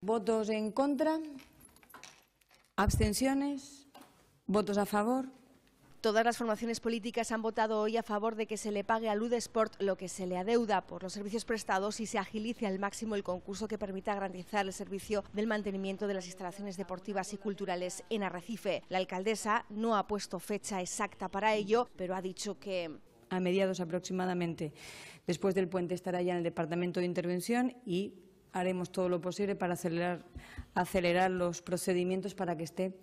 ¿Votos en contra? ¿Abstenciones? ¿Votos a favor? Todas las formaciones políticas han votado hoy a favor de que se le pague al Sport lo que se le adeuda por los servicios prestados y se agilice al máximo el concurso que permita garantizar el servicio del mantenimiento de las instalaciones deportivas y culturales en Arrecife. La alcaldesa no ha puesto fecha exacta para ello, pero ha dicho que a mediados aproximadamente después del puente estará ya en el departamento de intervención y haremos todo lo posible para acelerar, acelerar los procedimientos para que esté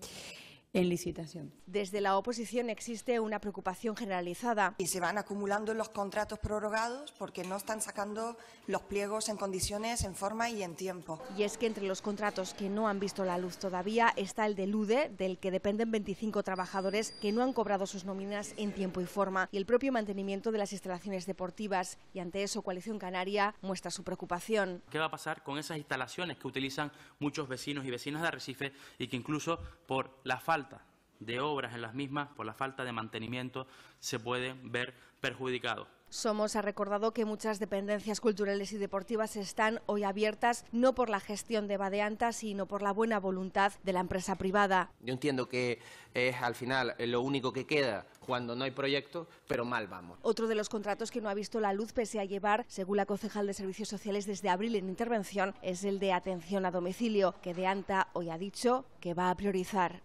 en licitación. Desde la oposición existe una preocupación generalizada. Y se van acumulando los contratos prorrogados porque no están sacando los pliegos en condiciones, en forma y en tiempo. Y es que entre los contratos que no han visto la luz todavía está el delude Lude, del que dependen 25 trabajadores que no han cobrado sus nóminas en tiempo y forma, y el propio mantenimiento de las instalaciones deportivas. Y ante eso, Coalición Canaria muestra su preocupación. ¿Qué va a pasar con esas instalaciones que utilizan muchos vecinos y vecinas de Arrecife y que incluso por la falta de obras en las mismas, por la falta de mantenimiento, se puede ver perjudicado. Somos ha recordado que muchas dependencias culturales y deportivas están hoy abiertas no por la gestión de Badeanta, sino por la buena voluntad de la empresa privada. Yo entiendo que es al final lo único que queda cuando no hay proyecto, pero mal vamos. Otro de los contratos que no ha visto la luz pese a llevar, según la concejal de Servicios Sociales desde abril en intervención, es el de atención a domicilio, que Deanta hoy ha dicho que va a priorizar.